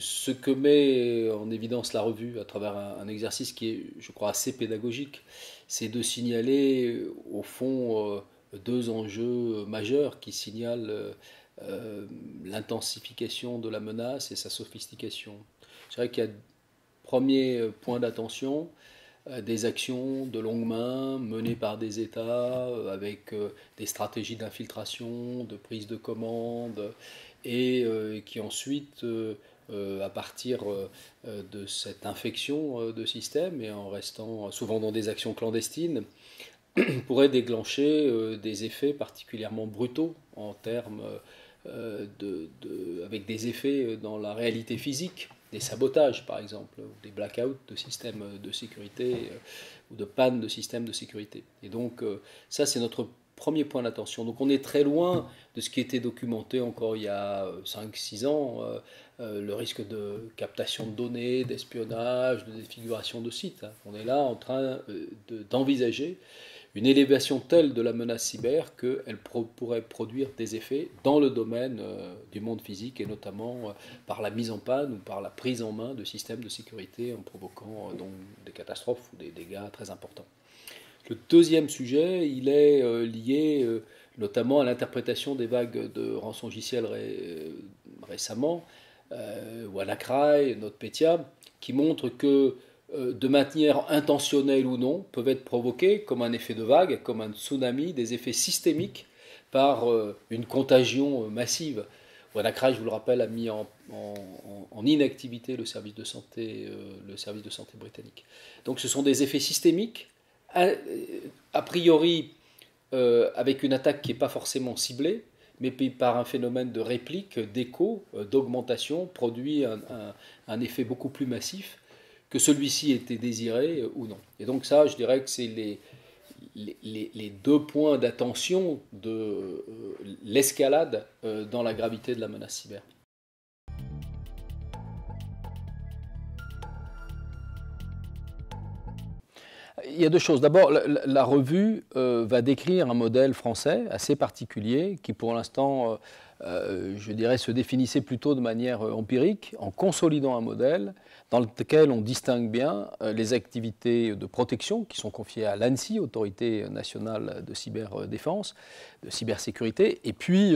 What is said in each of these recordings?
ce que met en évidence la revue à travers un, exercice qui est, je crois, assez pédagogique, c'est de signaler, euh, au fond, euh, deux enjeux majeurs qui signalent euh, l'intensification de la menace et sa sophistication. C'est vrai qu'il y a, premier point d'attention, des actions de longue main menées par des États avec des stratégies d'infiltration, de prise de commande, et qui ensuite euh, à partir euh, euh, de cette infection de système et en restant souvent dans des actions clandestines pourrait déclencher des effets particulièrement brutaux en termes de, avec des effets dans la réalité physique, des sabotages par exemple, des blackouts de systèmes de sécurité ou de pannes de systèmes de sécurité. Et donc ça c'est notre premier point d'attention. Donc on est très loin de ce qui était documenté encore il y a 5-6 euh, ans, euh, euh, le risque de captation de données, d'espionnage, de défiguration de sites. Hein. On est là en train d'envisager une élévation telle de la menace cyber qu'elle pourrait produire des effets dans le domaine du monde physique et notamment par la mise en panne ou par la prise en main de systèmes de sécurité en provoquant donc des catastrophes ou des dégâts très importants. Le deuxième sujet, il est euh, lié euh, notamment à l'interprétation des vagues de rançon ré, euh, récemment, ou à notre NotPetya, qui montrent que de manière intentionnelle ou non, peuvent être provoqués comme un effet de vague, comme un tsunami, des effets systémiques par une contagion massive. WannaCry, je vous le rappelle, a mis en, inactivité le service, de santé, le service de santé britannique. Donc ce sont des effets systémiques euh, a, priori euh, avec une attaque qui n'est pas forcément ciblée, mais par un phénomène de réplique, d'écho, euh, d'augmentation, produit un, effet beaucoup plus massif que celui-ci était désiré ou non. Et donc ça, je dirais que c'est les, les, deux points d'attention de l'escalade dans la gravité de la menace cyber. il y a deux choses. D'abord, la, revue euh, va décrire un modèle français assez particulier qui, pour l'instant, euh, euh, je dirais, se définissait plutôt de manière euh, empirique, en consolidant un modèle dans lequel on distingue bien euh, les activités de protection qui sont confiées à l'ANSI, Autorité nationale de cyberdéfense, de cybersécurité, et puis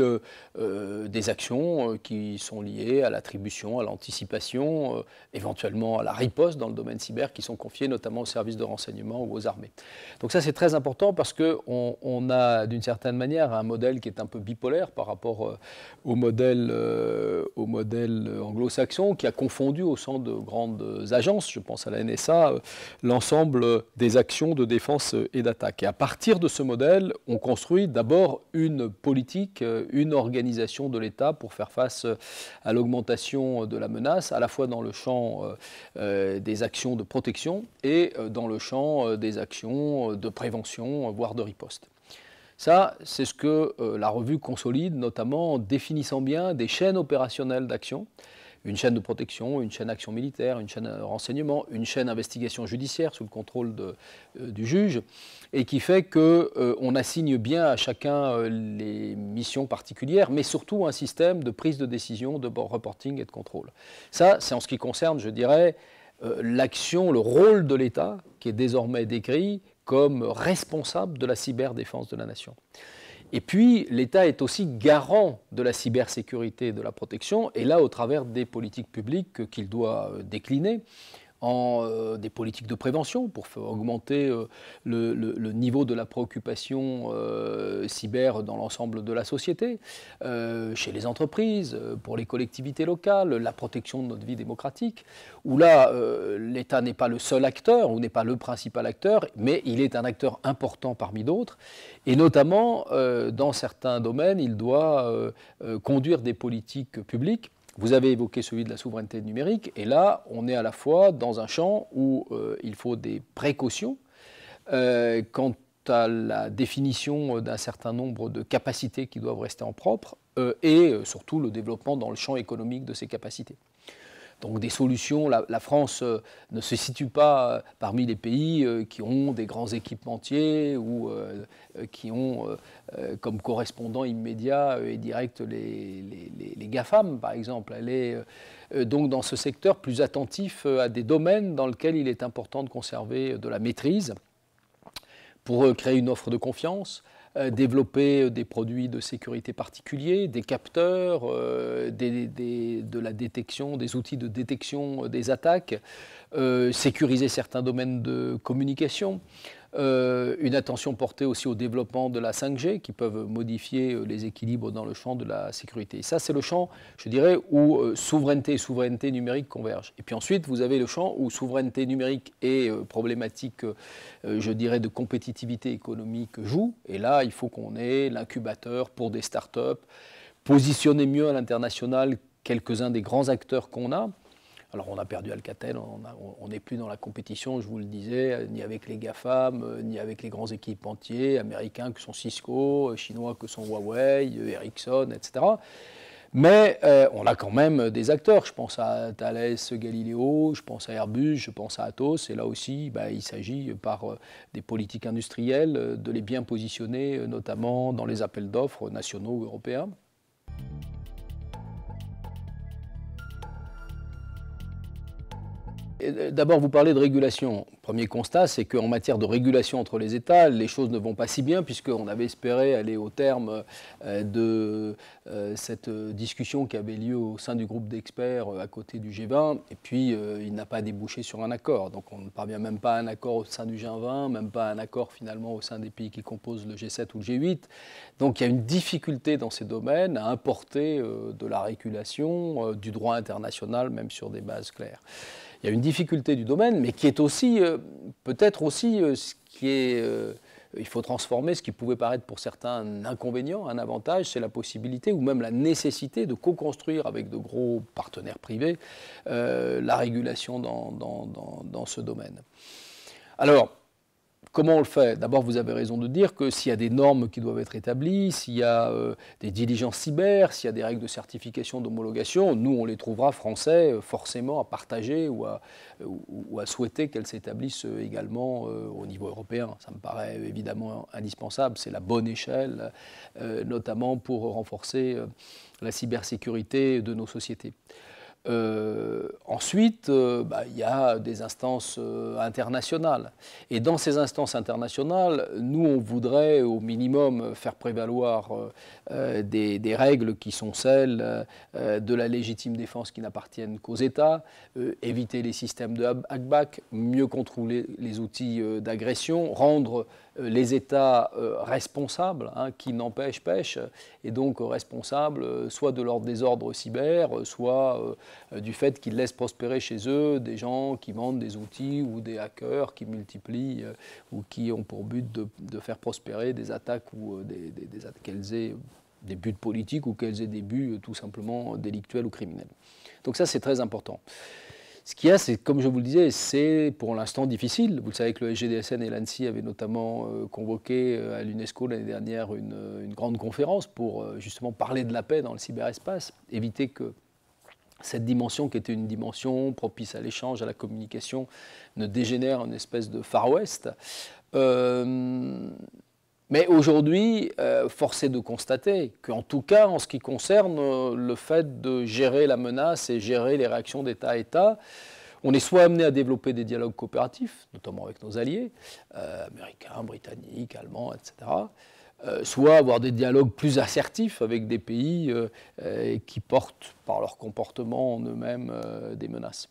des actions qui sont liées à l'attribution, à l'anticipation, éventuellement à la riposte dans le domaine cyber, qui sont confiées notamment aux services de renseignement ou aux armées. Donc ça, c'est très important parce qu'on on a, d'une certaine manière, un modèle qui est un peu bipolaire par rapport au modèle, euh, au modèle anglo-saxon qui a confondu au sein de grandes agences, je pense à la NSA, euh, l'ensemble des actions de défense et d'attaque. Et à partir de ce modèle, on construit d'abord une politique, euh, une organisation de l'État pour faire face à l'augmentation de la menace, à la fois dans le champ des actions de protection et dans le champ des actions de prévention, voire de riposte. Ça, c'est ce que euh, la revue consolide, notamment en définissant bien des chaînes opérationnelles d'action, une chaîne de protection, une chaîne d'action militaire, une chaîne euh, renseignement, une chaîne investigation judiciaire sous le contrôle euh, du juge, et qui fait qu'on assigne bien à chacun les missions particulières, mais surtout un système de prise de décision, de reporting et de contrôle. Ça, c'est en ce qui concerne, je dirais, l'action, le rôle de l'État, qui est désormais décrit comme responsable de la cyberdéfense de la nation. Et puis, l'État est aussi garant de la cybersécurité et de la protection, et là, au travers des politiques publiques qu'il doit euh, décliner, en euh, des politiques de prévention pour augmenter euh, le, niveau de la préoccupation euh, cyber dans l'ensemble de la société, chez les entreprises, pour les collectivités locales, la protection de notre vie démocratique, où là, l'État n'est pas le seul acteur ou n'est pas le principal acteur, mais il est un acteur important parmi d'autres, et notamment dans certains domaines, il doit conduire des politiques publiques vous avez évoqué celui de la souveraineté numérique, et là, on est à la fois dans un champ où euh, il faut des précautions euh, quant à la définition d'un certain nombre de capacités qui doivent rester en propre, euh, et surtout le développement dans le champ économique de ces capacités. Donc des solutions, la, France euh, ne se situe pas euh, parmi les pays euh, qui ont des grands équipementiers ou qui ont comme correspondant immédiat et direct les, les GAFAM, par exemple. Elle est donc dans ce secteur plus attentif à des domaines dans lesquels il est important de conserver de la maîtrise pour créer une offre de confiance, euh, développer euh, des produits de sécurité particuliers, des capteurs, euh, des, de la détection, des outils de détection des attaques, sécuriser certains domaines de communication. Euh, une attention portée aussi au développement de la 5G qui peuvent modifier euh, les équilibres dans le champ de la sécurité. Et ça, c'est le champ, je dirais, où euh, souveraineté et souveraineté numérique convergent. Et puis ensuite, vous avez le champ où souveraineté numérique et problématique, je dirais, de compétitivité économique jouent. Et là, il faut qu'on ait l'incubateur pour des start-up, positionner mieux à l'international quelques-uns des grands acteurs qu'on a. Alors on a perdu Alcatel, on n'est plus dans la compétition, je vous le disais, euh, ni avec les GAFAM, euh, ni avec les grands équipes entiers, américains que sont Cisco, euh, chinois que sont Huawei, Ericsson, etc. Mais on a quand même des acteurs. Je pense à Thales Galileo, je pense à Airbus, je pense à Atos. Et là aussi, bah, il s'agit par des politiques industrielles de les bien positionner, notamment dans les appels d'offres nationaux ou européens. D'abord, vous parlez de régulation. Premier constat, c'est qu'en matière de régulation entre les États, les choses ne vont pas si bien, puisqu'on avait espéré aller au terme euh, de euh, cette euh, discussion qui avait lieu au sein du groupe d'experts à côté du G20, et puis il n'a pas débouché sur un accord. Donc on ne parvient même pas à un accord au sein du G20, même pas à un accord finalement au sein des pays qui composent le G7 ou le G8. Donc il y a une difficulté dans ces domaines à importer de la régulation, du droit international, même sur des bases claires il y a une difficulté du domaine, mais qui est aussi, euh, peut-être aussi, euh, ce qui est. Euh, il faut transformer ce qui pouvait paraître pour certains un inconvénient, un avantage, c'est la possibilité ou même la nécessité de co-construire avec de gros partenaires privés la régulation dans, dans ce domaine. Alors, Comment on le fait D'abord, vous avez raison de dire que s'il y a des normes qui doivent être établies, s'il y a euh, des diligences cyber, s'il y a des règles de certification, d'homologation, nous, on les trouvera français euh, forcément à partager ou à euh, souhaiter qu'elles s'établissent également au niveau européen. Ça me paraît évidemment indispensable. C'est la bonne échelle, notamment pour renforcer la cybersécurité de nos sociétés. Euh, ensuite, euh, bah, il y a des instances euh, internationales. Et dans ces instances internationales, nous, on voudrait au minimum faire prévaloir des, règles qui sont celles de la légitime défense qui n'appartiennent qu'aux États, éviter les systèmes de hackback, mieux contrôler les outils d'agression, rendre les États responsables, hein, qui n'empêchent pêche, et donc responsables soit de leur désordre cyber, soit euh, du fait qu'ils laissent prospérer chez eux des gens qui vendent des outils ou des hackers qui multiplient euh, ou qui ont pour but de, faire prospérer des attaques ou euh, des, qu'elles aient des buts politiques ou qu'elles aient des buts tout simplement délictuels ou criminels. Donc ça, c'est très important. Ce qu'il y a, c'est, comme je vous le disais, c'est pour l'instant difficile. Vous le savez que le SGDSN et l'ANSI avaient notamment convoqué à l'UNESCO l'année dernière une, grande conférence pour justement parler de la paix dans le cyberespace, éviter que cette dimension qui était une dimension propice à l'échange, à la communication, ne dégénère en espèce de Far West. Euh, mais aujourd'hui, euh, force est de constater qu'en tout cas, en ce qui concerne euh, le fait de gérer la menace et gérer les réactions d'État à État, on est soit amené à développer des dialogues coopératifs, notamment avec nos alliés, américains, britanniques, allemands, etc., euh, soit avoir des dialogues plus assertifs avec des pays euh, euh, qui portent par leur comportement en eux-mêmes des menaces.